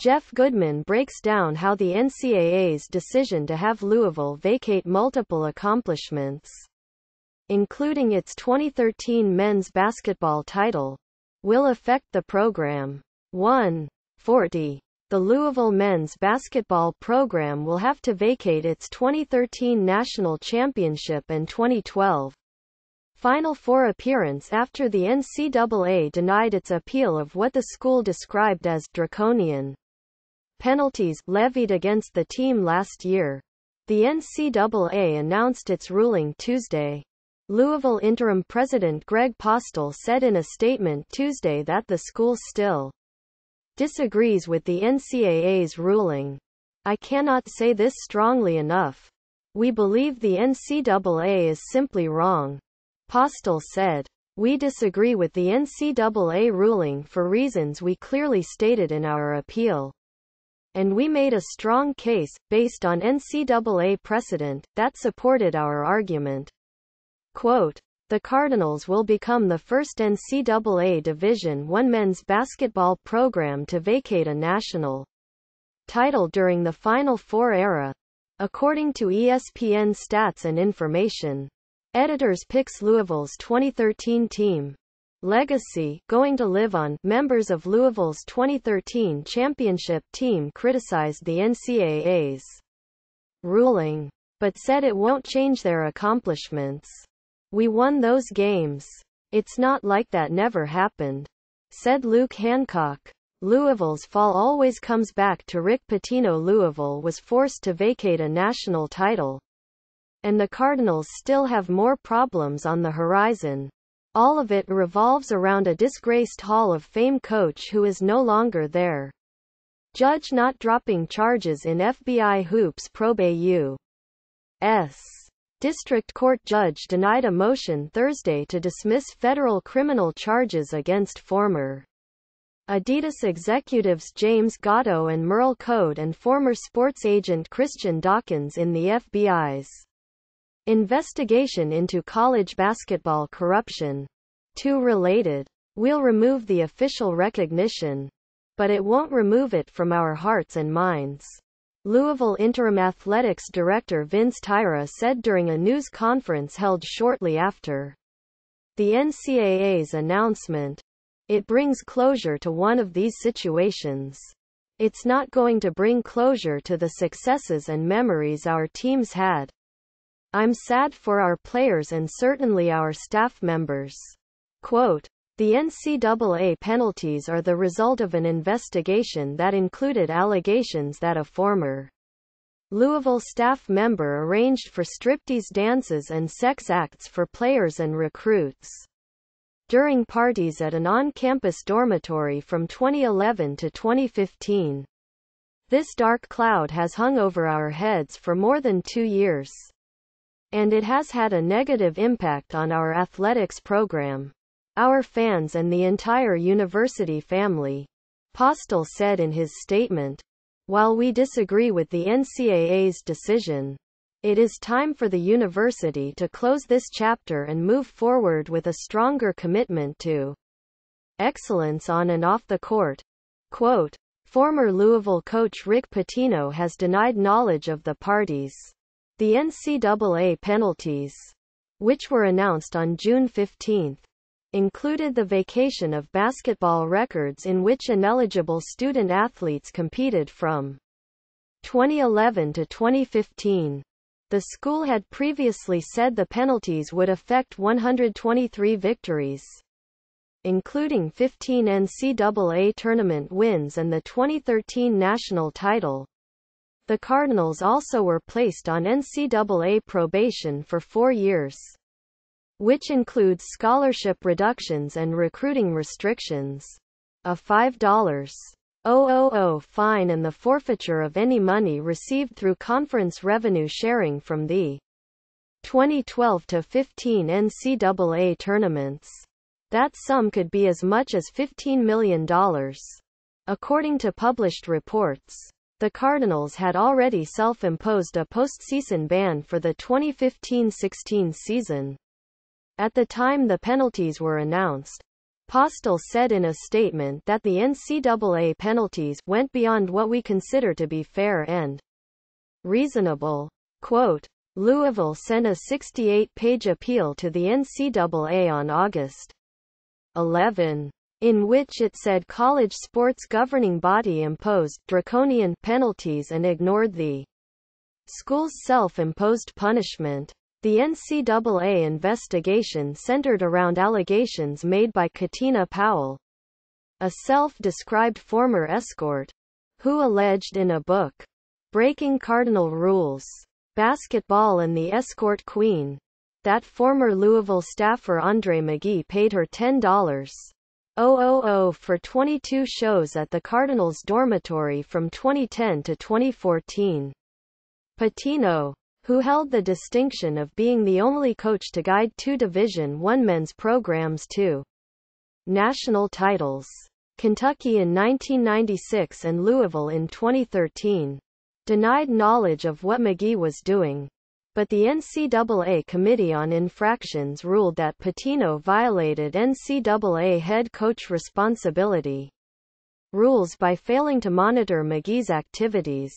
Jeff Goodman breaks down how the NCAA's decision to have Louisville vacate multiple accomplishments, including its 2013 men's basketball title, will affect the program. 1. 40. The Louisville men's basketball program will have to vacate its 2013 national championship and 2012 Final Four appearance after the NCAA denied its appeal of what the school described as draconian penalties levied against the team last year. The NCAA announced its ruling Tuesday. Louisville interim president Greg Postel said in a statement Tuesday that the school still disagrees with the NCAA's ruling. I cannot say this strongly enough. We believe the NCAA is simply wrong. Postel said, We disagree with the NCAA ruling for reasons we clearly stated in our appeal. And we made a strong case, based on NCAA precedent, that supported our argument. Quote, the Cardinals will become the first NCAA Division I men's basketball program to vacate a national title during the Final Four era. According to ESPN stats and information, Editors picks Louisville's 2013 team. Legacy, going to live on, members of Louisville's 2013 championship team criticized the NCAA's ruling, but said it won't change their accomplishments. We won those games. It's not like that never happened, said Luke Hancock. Louisville's fall always comes back to Rick Pitino. Louisville was forced to vacate a national title and the Cardinals still have more problems on the horizon. All of it revolves around a disgraced Hall of Fame coach who is no longer there. Judge not dropping charges in FBI hoops probe U.S. District Court judge denied a motion Thursday to dismiss federal criminal charges against former Adidas executives James Gatto and Merle Code and former sports agent Christian Dawkins in the FBI's Investigation into college basketball corruption. Two related. We'll remove the official recognition, but it won't remove it from our hearts and minds. Louisville Interim Athletics Director Vince Tyra said during a news conference held shortly after the NCAA's announcement. It brings closure to one of these situations. It's not going to bring closure to the successes and memories our teams had. I'm sad for our players and certainly our staff members. Quote, the NCAA penalties are the result of an investigation that included allegations that a former Louisville staff member arranged for striptease dances and sex acts for players and recruits during parties at an on-campus dormitory from 2011 to 2015. This dark cloud has hung over our heads for more than two years and it has had a negative impact on our athletics program, our fans and the entire university family. Postel said in his statement, while we disagree with the NCAA's decision, it is time for the university to close this chapter and move forward with a stronger commitment to excellence on and off the court. Quote, former Louisville coach Rick Patino has denied knowledge of the parties. The NCAA penalties, which were announced on June 15, included the vacation of basketball records in which ineligible student athletes competed from 2011 to 2015. The school had previously said the penalties would affect 123 victories, including 15 NCAA tournament wins and the 2013 national title. The Cardinals also were placed on NCAA probation for four years, which includes scholarship reductions and recruiting restrictions. A $5 dollars oh oh oh fine and the forfeiture of any money received through conference revenue sharing from the 2012 to 15 NCAA tournaments. That sum could be as much as $15 million. According to published reports, the Cardinals had already self-imposed a postseason ban for the 2015-16 season. At the time the penalties were announced, Postel said in a statement that the NCAA penalties went beyond what we consider to be fair and reasonable. Quote, Louisville sent a 68-page appeal to the NCAA on August 11 in which it said college sports governing body imposed draconian penalties and ignored the school's self-imposed punishment. The NCAA investigation centered around allegations made by Katina Powell, a self-described former escort, who alleged in a book, Breaking Cardinal Rules, Basketball and the Escort Queen, that former Louisville staffer Andre McGee paid her $10 for 22 shows at the Cardinals dormitory from 2010 to 2014. Patino, who held the distinction of being the only coach to guide two Division I men's programs to national titles. Kentucky in 1996 and Louisville in 2013. Denied knowledge of what McGee was doing but the NCAA Committee on Infractions ruled that Patino violated NCAA head coach responsibility rules by failing to monitor McGee's activities.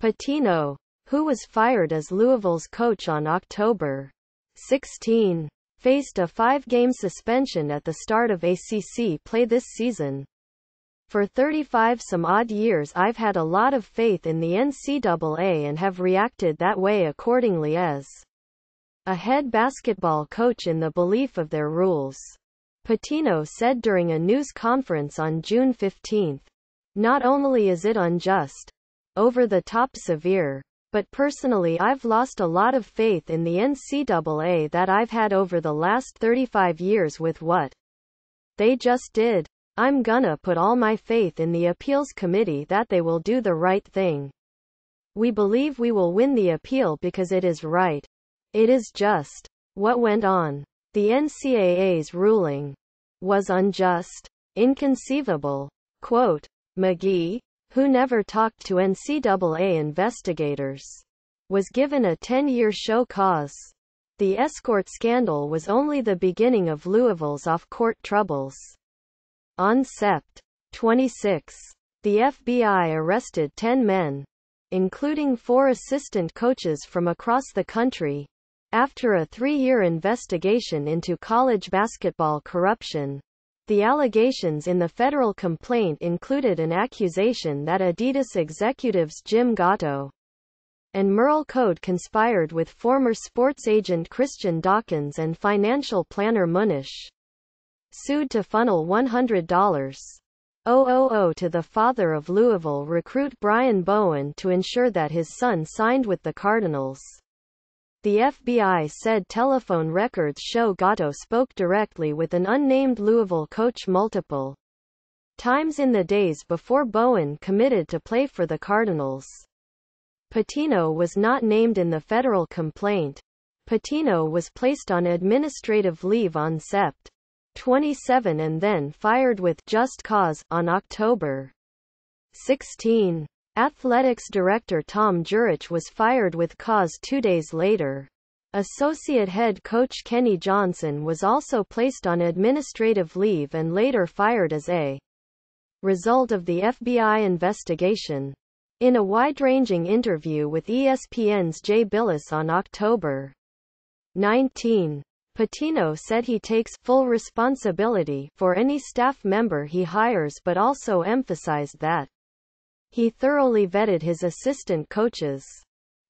Patino, who was fired as Louisville's coach on October 16, faced a five-game suspension at the start of ACC play this season. For 35 some odd years I've had a lot of faith in the NCAA and have reacted that way accordingly as a head basketball coach in the belief of their rules. Patino said during a news conference on June 15. Not only is it unjust, over the top severe, but personally I've lost a lot of faith in the NCAA that I've had over the last 35 years with what they just did. I'm gonna put all my faith in the appeals committee that they will do the right thing. We believe we will win the appeal because it is right. It is just. What went on? The NCAA's ruling was unjust, inconceivable. Quote, McGee, who never talked to NCAA investigators, was given a 10-year show cause. The escort scandal was only the beginning of Louisville's off-court troubles. On Sept. 26, the FBI arrested 10 men, including four assistant coaches from across the country, after a three-year investigation into college basketball corruption. The allegations in the federal complaint included an accusation that Adidas executives Jim Gatto and Merle Code conspired with former sports agent Christian Dawkins and financial planner Munish sued to funnel $100. dollars to the father of Louisville recruit Brian Bowen to ensure that his son signed with the Cardinals. The FBI said telephone records show Gatto spoke directly with an unnamed Louisville coach multiple times in the days before Bowen committed to play for the Cardinals. Patino was not named in the federal complaint. Patino was placed on administrative leave on Sept. 27 and then fired with Just Cause on October 16. Athletics director Tom Jurich was fired with cause two days later. Associate head coach Kenny Johnson was also placed on administrative leave and later fired as a result of the FBI investigation. In a wide-ranging interview with ESPN's Jay Billis on October 19, Patino said he takes full responsibility for any staff member he hires but also emphasized that he thoroughly vetted his assistant coaches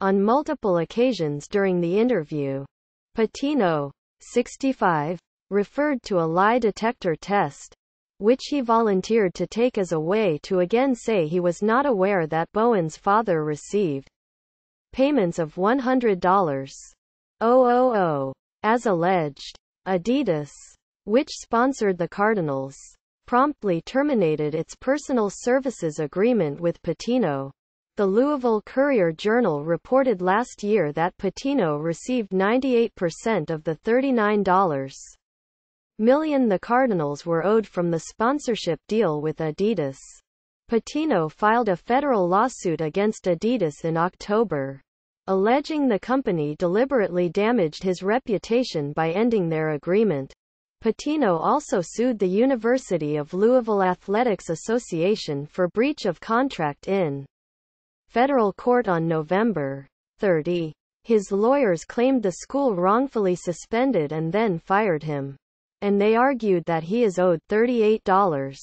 on multiple occasions during the interview. Patino, 65, referred to a lie detector test, which he volunteered to take as a way to again say he was not aware that Bowen's father received payments of $100. 000. As alleged, Adidas, which sponsored the Cardinals, promptly terminated its personal services agreement with Patino. The Louisville Courier-Journal reported last year that Patino received 98% of the $39 million the Cardinals were owed from the sponsorship deal with Adidas. Patino filed a federal lawsuit against Adidas in October alleging the company deliberately damaged his reputation by ending their agreement. Patino also sued the University of Louisville Athletics Association for breach of contract in federal court on November 30. His lawyers claimed the school wrongfully suspended and then fired him. And they argued that he is owed $38.7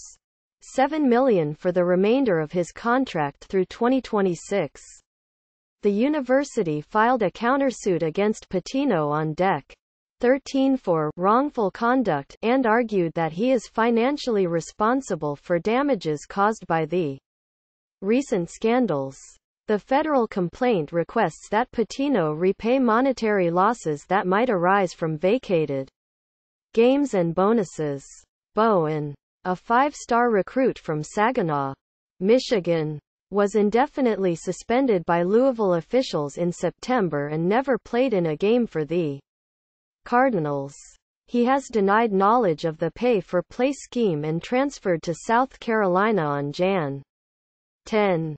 million for the remainder of his contract through 2026 the university filed a countersuit against Patino on Dec. 13 for wrongful conduct and argued that he is financially responsible for damages caused by the recent scandals. The federal complaint requests that Patino repay monetary losses that might arise from vacated games and bonuses. Bowen, a five-star recruit from Saginaw, Michigan, was indefinitely suspended by Louisville officials in September and never played in a game for the Cardinals. He has denied knowledge of the pay-for-play scheme and transferred to South Carolina on Jan. 10.